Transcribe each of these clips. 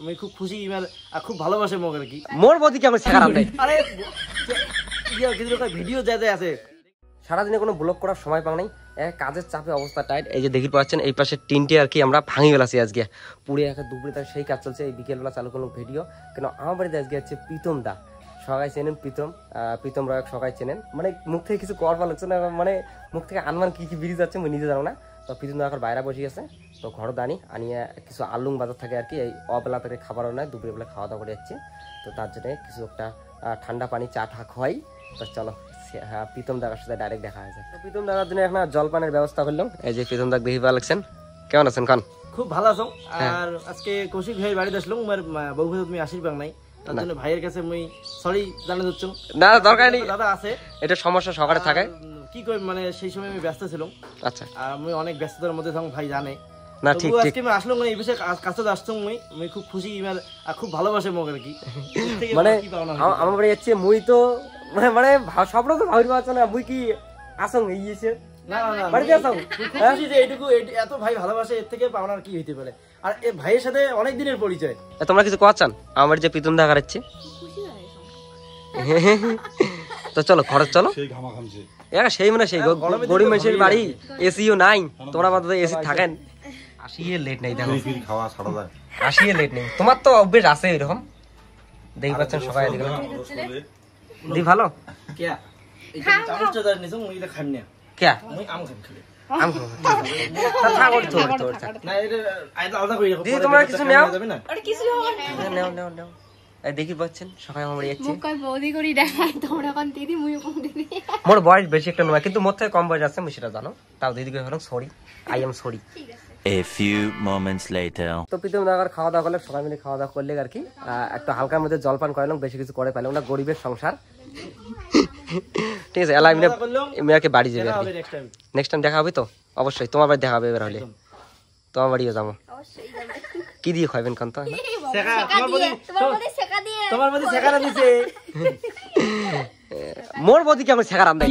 আমি খুব খুশি ইমার খুব ভালোবাসে মোক আর কি মোর বদি কি আমার শেখার নাই আরে ইয়া কিছু ভিডিও যা যা আছে সারাদিনে কোনো ব্লগ করার সময় পাও নাই কাজের চাপে অবস্থা টাইট এই যে দেখি পাচ্ছেন এই পাশে তিনটে আর কি আমরা ভাঙি বেলাছি আজকে পুরে একা দুপুরে তার সেই কাজ চলছে এই বিকেলবেলা চালু করলাম ভিডিও কেন আমার বাড়িতে আজকে হচ্ছে প্রীতম দা সবাই চেনেন প্রীতম প্রীতম রায়ক সবাই চেনেন মানে মুখ থেকে কিছু করবার লাগছে না মানে মুখ থেকে আনমান কি কি বেরিয়ে যাচ্ছে আমি নিজে জানো না তো কিছুদিন এখন বাইরে বসে গেছে তো ঘর দানি আনিয়ে কিছু আলুং বাজার থাকে আর কি এই অবেলা থেকে খাবারও নেয় দুপুরবেলা খাওয়া দাওয়া করে যাচ্ছে তো তার জন্য কিছু একটা ঠান্ডা পানি চা ঠাক হয় তো চলো হ্যাঁ প্রীতম দাদার সাথে ডাইরেক্ট দেখা হয়েছে প্রীতম দাদার জন্য এখন জলপানের ব্যবস্থা করলাম এই যে প্রীতম দাগ দেখি ভালো লাগছেন কেমন আছেন খান খুব ভালো আছো হ্যাঁ। আর আজকে কৌশিক ভাই বাড়িতে আসলাম আমার বউ ভাই তুমি আশীর্বাদ নাই তার জন্য ভাইয়ের কাছে মুই সরি জানা দিচ্ছি না দরকার নেই দাদা আছে এটা সমস্যা সকালে থাকে কি কই মানে সেই সময় আমি ব্যস্ত ছিলাম আচ্ছা আর আমি অনেক ব্যস্ততার মধ্যে ভাই জানে না ঠিক ঠিক আজকে আমি আসলাম মানে এই বিষয়ে কাছে আসতাম মুই আমি খুব খুশি আর খুব ভালোবাসে মগ কি মানে আমার বাড়ি যাচ্ছে মুই তো মানে মানে সব রকম ভাবির বাচ্চা না মুই কি আসং হ্যাঁ? ইয়েছে তোমরা কিছু কোয়াচ্ছান আমার যে পিতন দেখা যাচ্ছে তো চলো খরচ চলো সেই মানে সেই গরিব মানুষের বাড়ি এসিও নাই তোমরা মাত্র এসি থাকেন কিছু নেও দেখি পাচ্ছেন সকালে আমার যাচ্ছে মুখ বৌদি করি দেখাই তোমরা কোন দিদি মুই কোন দিদি মোর বয়স বেশি একটা নয় কিন্তু মোর থেকে কম বয়স আছে আমি সেটা জানো তাও দিদিকে হলো sorry I am sorry a few moments later তো প্রীতম দাদার খাওয়া দাওয়া করলে সবাই মিলে খাওয়া দাওয়া করলে আর কি একটা হালকার মধ্যে জলপান করালাম বেশি কিছু করে পেলাম না গরিবের সংসার ঠিক আছে এলা মিলে মিরাকে বাড়ি যাবে নেক্সট টাইম দেখা হবে তো অবশ্যই তোমার বাড়ি দেখা হবে এবার হলে তোমার বাড়িও যাবো কি দিয়ে খাবেন কান্ত তোমার মধ্যে শেখারা দিছে মোর বদি কেমন শেখারাম দেখ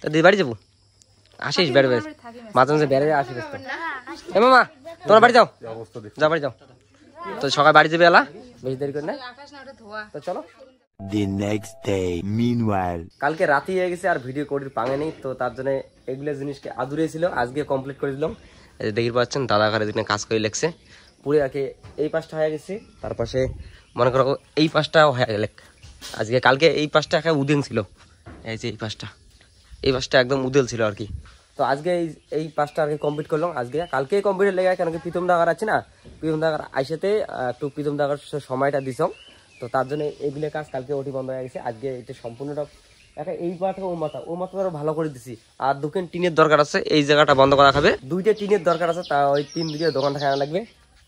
তা দিদি বাড়ি যাবো আসিস বেড়ে বেড়ে মাঝে মাঝে বেড়ে আসিস এ মামা বাড়ি যাও যা বাড়ি যাও তো সকাল বাড়ি যাবে এলা বেশি দেরি করে না তো চলো কালকে রাতে হয়ে গেছে আর ভিডিও কোডির পাঙে নেই তো তার জন্য এগুলো জিনিসকে আদুরে ছিল আজকে কমপ্লিট করে দিলাম দেখি পাচ্ছেন দাদা ঘরে দিনে কাজ করে লেখছে পুরে আগে এই পাশটা হয়ে গেছে তার পাশে মনে করো এই পাশটাও হয়ে গেলে আজকে কালকে এই পাশটা একা উদিন ছিল এই যে এই পাশটা এই পাশটা একদম উদেল ছিল আর কি তো আজকে এই এই পাঁচটা আর কি কমপ্লিট করলাম আজকে কালকে কমপ্লিট লেগে কেন কি প্রীতম দাগার আছে না প্রীতম দাগার আইসাতে একটু প্রীতম দাগার সময়টা দিছম তো তার জন্য এইগুলো কাজ কালকে ওটি বন্ধ হয়ে গেছে আজকে এটা সম্পূর্ণটা একটা এই মাথা ও মাথা ও মাথা আরো ভালো করে দিছি আর দোকান টিনের দরকার আছে এই জায়গাটা বন্ধ করা খাবে দুইটা টিনের দরকার আছে তা ওই তিন দুইটা দোকানটা খাওয়া লাগবে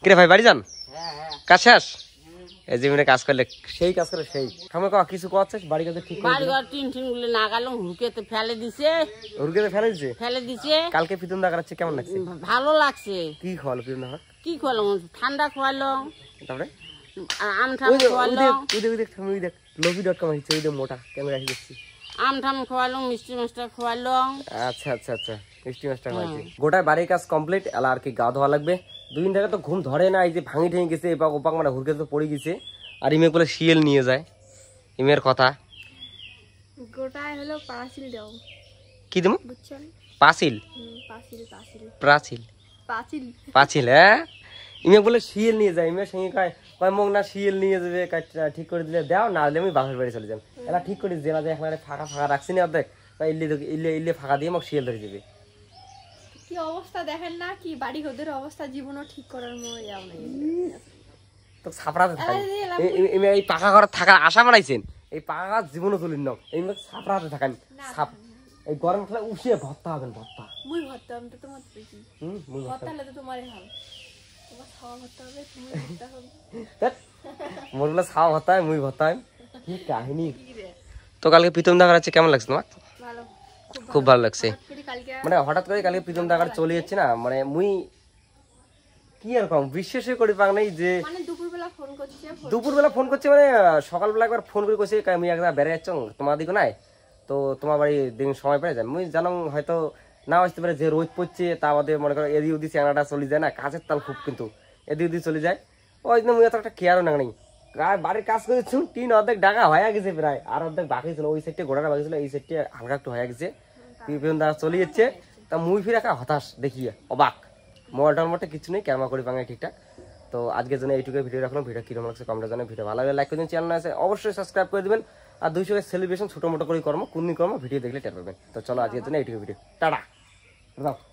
কিরে ভাই বাড়ি যান হ্যাঁ, হ্যাঁ। কাজ আস এই কাজ করলে সেই কাজ সেই কিছু বাড়ি ঠিক বাড়ি ঘর টিন টিন গুলো লাগালাম হুরকেতে ফেলে দিছে হুরকেতে ফেলে দিছে ফেলে দিছে কালকে দা করাচ্ছে কেমন লাগছে ভালো লাগছে কি দা কি ঠান্ডা তারপরে আম ঠাম খাওয়ালো দেখ লবি ডট কম মোটা ক্যামেরা এসে আম ঠাম খাওয়ালো মিষ্টি মাছটা খাওয়ালো আচ্ছা আচ্ছা আচ্ছা মিষ্টি মাছটা হ্যাঁ। খাওয়াইছে গোটা বাড়ির কাজ কমপ্লিট আর কি গা ধোয়া লাগবে দুদিন থেকে তো ঘুম ধরে না এই যে ভাঙি ঠেঙে গেছে এপাক ওপাক মানে হুরকে তো পড়ে গেছে আর ইমে বলে শিয়েল নিয়ে যায় ইমের কথা হ্যাঁ? ইমে কয় মোক না শিয়েল নিয়ে ঠিক করে দিলে দেও না হলে আমি বাপের বাড়ি চলে যাবো এটা ঠিক করে যে না যে এখন ফাঁকা ফাঁকা রাখছি না অর্ধেক ইলে ফাঁকা দিয়ে মোক শিয়াল ধরে দিবে কি অবস্থা দেখেন না কি বাড়ি ঘরের অবস্থা জীবনও ঠিক করার মনে যাও তো এই পাকা আশা এই পাকা জীবনও এই থাকেন এই ভর্তা ভর্তা তোমার মুই কি কাহিনী তো কালকে প্রীতম দেখা যাচ্ছে কেমন লাগছে তোমার খুব ভালো লাগছে মানে হঠাৎ করে কালকে প্রীতম ডাকার চলে যাচ্ছে না মানে মুই কি এরকম বিশ্বাসই করি পাক নাই যে মানে দুপুরবেলা ফোন করছে মানে সকালবেলা একবার ফোন করে কইছে আমি একবার বেড়ে যাচ্ছ তোমার দিকে নাই তো তোমার বাড়ি দিন সময় পেয়ে যায় মুই জানো হয়তো না আসতে পারে যে রোজ পড়ছে তা আমাদের মনে করো এদি উদি চ্যাংড়াটা চলে যায় না কাজের তাল খুব কিন্তু এদি উদি চলে যায় ওই জন্য মুই এত একটা কেয়ারও না নাই প্রায় বাড়ির কাজ করে টিন অর্ধেক ডাকা হয়ে গেছে প্রায় আর অর্ধেক বাকি ছিল ওই সাইডে ঘোড়াটা বাকি ছিল এই সাইডটা হালকা একটু হয়ে গেছে পিছন দ্বারা চলে যাচ্ছে তা মুই ফিরে একা হতাশ দেখিয়ে অবাক মোবাইল টোবাইলটা কিছু নেই ক্যামেরা করি ভাঙায় ঠিকঠাক তো আজকের জন্য এইটুকু ভিডিও রাখলাম ভিডিও কিরম লাগছে কমেন্টে জানাই ভিডিও ভালো লাগলে লাইক করে চ্যানেল আছে অবশ্যই সাবস্ক্রাইব করে দিবেন আর দুইশো সেলিব্রেশন ছোটো মোটো করে কর্ম কোন কর্ম ভিডিও দেখলে টের পাবেন তো চলো আজকের জন্য এইটুকু ভিডিও টাটা দাও